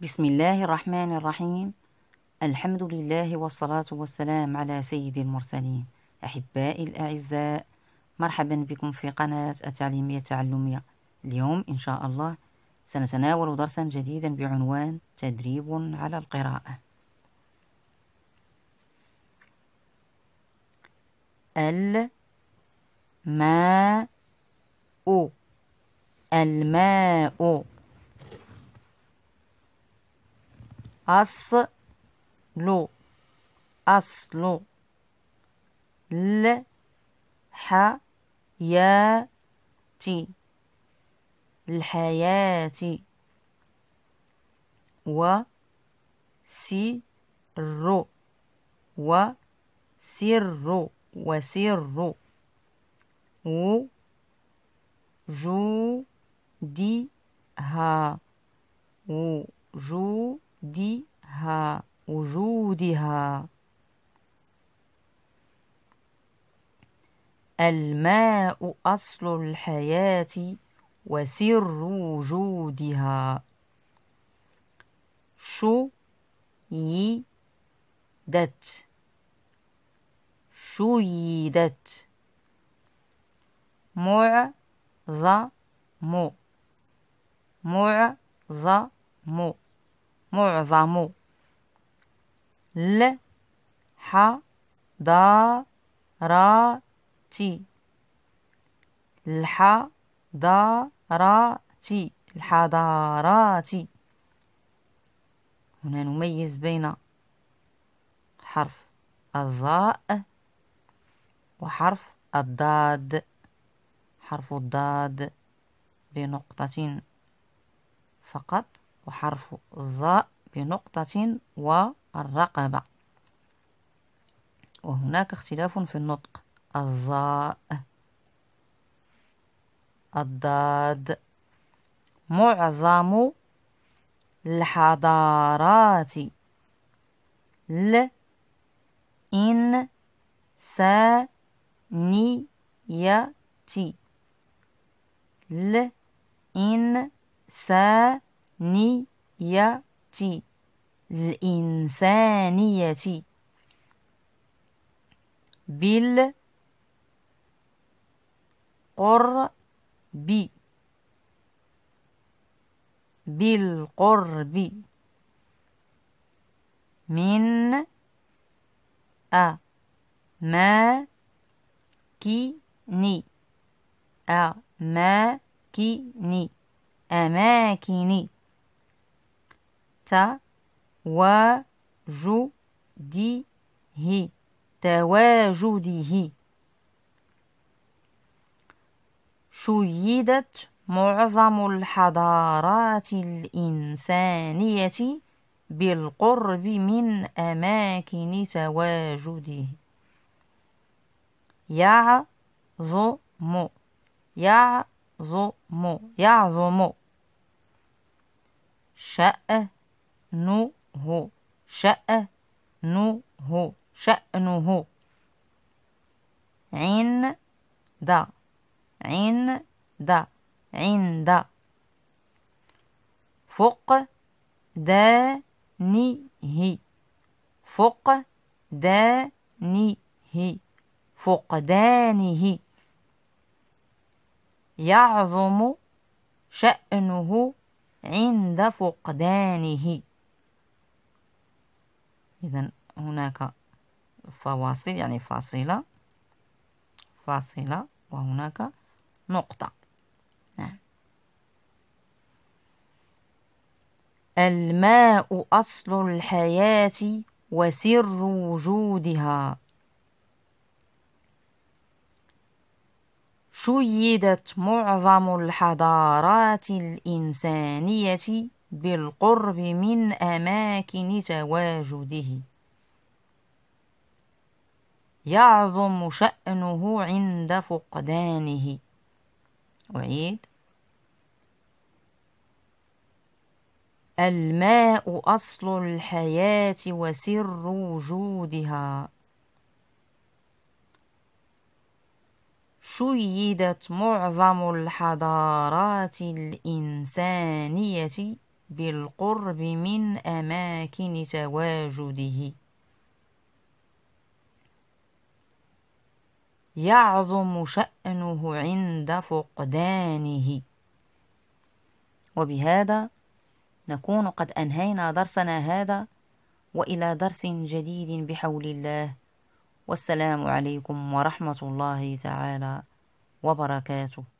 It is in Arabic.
بسم الله الرحمن الرحيم الحمد لله والصلاة والسلام على سيد المرسلين أحبائي الأعزاء مرحبا بكم في قناة التعليمية التعلمية اليوم إن شاء الله سنتناول درسا جديدا بعنوان تدريب على القراءة الماء الماء أصلو أصلو الحياة الحياة وسر وسر وسر وجودها وجودها وجودها وجودها الماء أصل الحياة وسر وجودها شو يدت شيدت معظم معظم معظم ل ح ر ت الحضارات هنا نميز بين حرف الظاء وحرف الضاد حرف الضاد بنقطة فقط وحرف ظ بنقطة والرقبة وهناك اختلاف في النطق الظاء الضاد معظم الحضارات الإنسانية الإنسانية نية الإنسانية بال بالقرب بالقرب من ا ا ما ما كي ني كي ني اماكني تواجده تواجده شيدت معظم الحضارات الإنسانية بالقرب من أماكن تواجده يعظم يعظم يعظم شأ شأنه شأنه شأنه عند عند عند فقدانه فقدانه فقدانه يعظم شأنه عند فقدانه إذا هناك فواصل يعني فاصلة فاصلة وهناك نقطة نعم الماء أصل الحياة وسر وجودها شيدت معظم الحضارات الإنسانية بالقرب من أماكن تواجده يعظم شأنه عند فقدانه أعيد الماء أصل الحياة وسر وجودها شيدت معظم الحضارات الإنسانية بالقرب من أماكن تواجده يعظم شأنه عند فقدانه وبهذا نكون قد أنهينا درسنا هذا وإلى درس جديد بحول الله والسلام عليكم ورحمة الله تعالى وبركاته